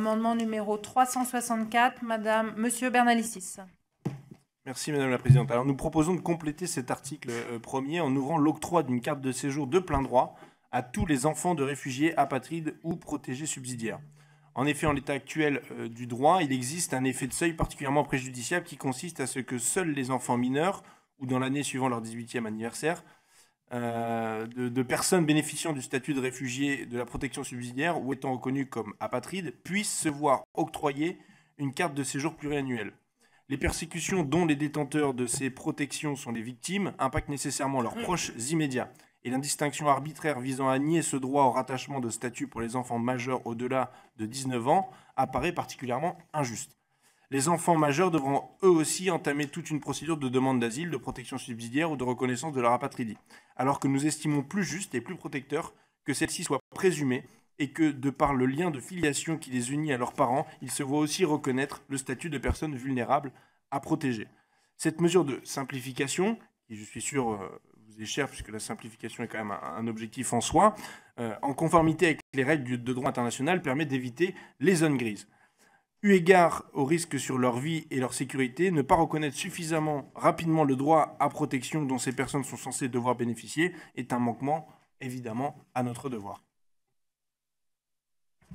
Amendement numéro 364, Madame, Monsieur Bernalicis. Merci Madame la Présidente. Alors nous proposons de compléter cet article euh, premier en ouvrant l'octroi d'une carte de séjour de plein droit à tous les enfants de réfugiés apatrides ou protégés subsidiaires. En effet, en l'état actuel euh, du droit, il existe un effet de seuil particulièrement préjudiciable qui consiste à ce que seuls les enfants mineurs, ou dans l'année suivant leur 18e anniversaire, euh, de, personnes bénéficiant du statut de réfugié de la protection subsidiaire ou étant reconnues comme apatrides puissent se voir octroyer une carte de séjour pluriannuelle. Les persécutions dont les détenteurs de ces protections sont les victimes impactent nécessairement leurs mm. proches immédiats. Et l'indistinction arbitraire visant à nier ce droit au rattachement de statut pour les enfants majeurs au-delà de 19 ans apparaît particulièrement injuste. Les enfants majeurs devront eux aussi entamer toute une procédure de demande d'asile, de protection subsidiaire ou de reconnaissance de leur apatridie, alors que nous estimons plus juste et plus protecteur que celle-ci soit présumée et que, de par le lien de filiation qui les unit à leurs parents, ils se voient aussi reconnaître le statut de personnes vulnérables à protéger. Cette mesure de simplification, qui je suis sûr euh, vous est chère puisque la simplification est quand même un, objectif en soi, euh, en conformité avec les règles de droit international, permet d'éviter les zones grises eu égard aux risques sur leur vie et leur sécurité, ne pas reconnaître suffisamment rapidement le droit à protection dont ces personnes sont censées devoir bénéficier est un manquement, évidemment, à notre devoir.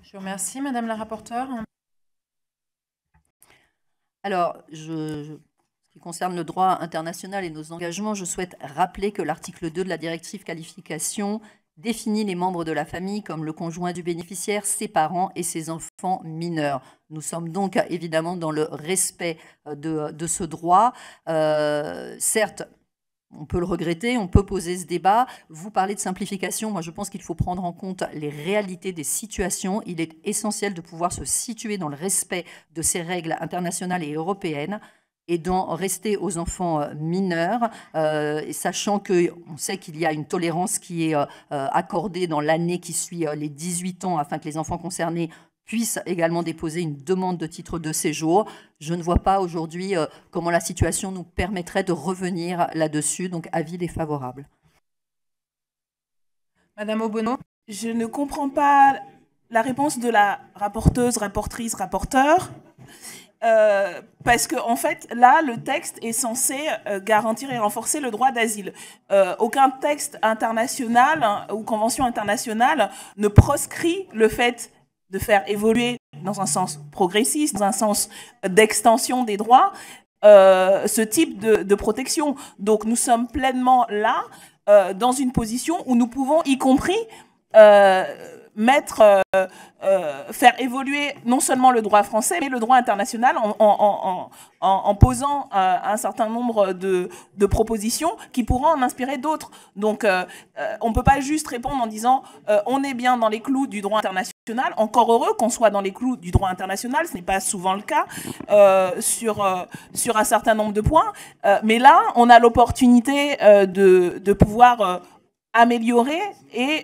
Je remercie, Madame la rapporteure. Alors, ce qui concerne le droit international et nos engagements, je souhaite rappeler que l'article 2 de la directive qualification définit les membres de la famille comme le conjoint du bénéficiaire, ses parents et ses enfants mineurs. Nous sommes donc évidemment dans le respect euh, de, ce droit. Euh, certes, on peut le regretter, on peut poser ce débat. Vous parlez de simplification, moi je pense qu'il faut prendre en compte les réalités des situations. Il est essentiel de pouvoir se situer dans le respect de ces règles internationales et européennes et d'en rester aux enfants euh, mineurs, euh, sachant qu'on sait qu'il y a une tolérance qui est euh, accordée dans l'année qui suit les 18 ans afin que les enfants concernés puissent également déposer une demande de titre de séjour. Je ne vois pas aujourd'hui comment la situation nous permettrait de revenir là-dessus, donc avis défavorable. Madame Obono Je ne comprends pas la réponse de la rapporteuse, rapportrice, rapporteur. Euh, parce que en fait, là, le texte est censé euh, garantir et renforcer le droit d'asile. Euh, aucun texte international hein, ou convention internationale ne proscrit le fait de faire évoluer dans un sens progressiste, dans un sens d'extension des droits, ce type de, de, protection. Donc nous sommes pleinement là dans une position où nous pouvons, y compris mettre, euh, euh, faire évoluer non seulement le droit français, mais le droit international en, en, posant euh, un certain nombre de, propositions qui pourront en inspirer d'autres. Donc, on ne peut pas juste répondre en disant on est bien dans les clous du droit international. Encore heureux qu'on soit dans les clous du droit international, ce n'est pas souvent le cas sur, sur un certain nombre de points. mais là, on a l'opportunité de, de, pouvoir améliorer et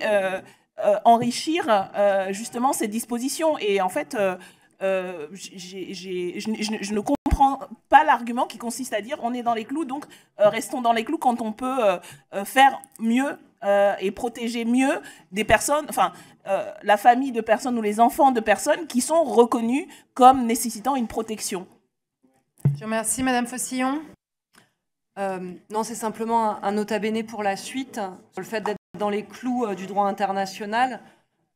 euh, enrichir euh, justement ces dispositions. Et en fait, euh, je, ne comprends pas l'argument qui consiste à dire on est dans les clous, donc restons dans les clous quand on peut faire mieux et protéger mieux des personnes, enfin la famille de personnes ou les enfants de personnes qui sont reconnus comme nécessitant une protection. Je remercie Madame Fossillon. non, c'est simplement un, un nota pour la suite. Le fait d'être dans les clous euh, du droit international,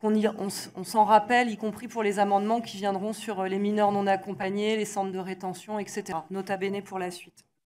qu'on on, s'en rappelle, y compris pour les amendements qui viendront sur euh, les mineurs non accompagnés, les centres de rétention, etc. Nota bene pour la suite.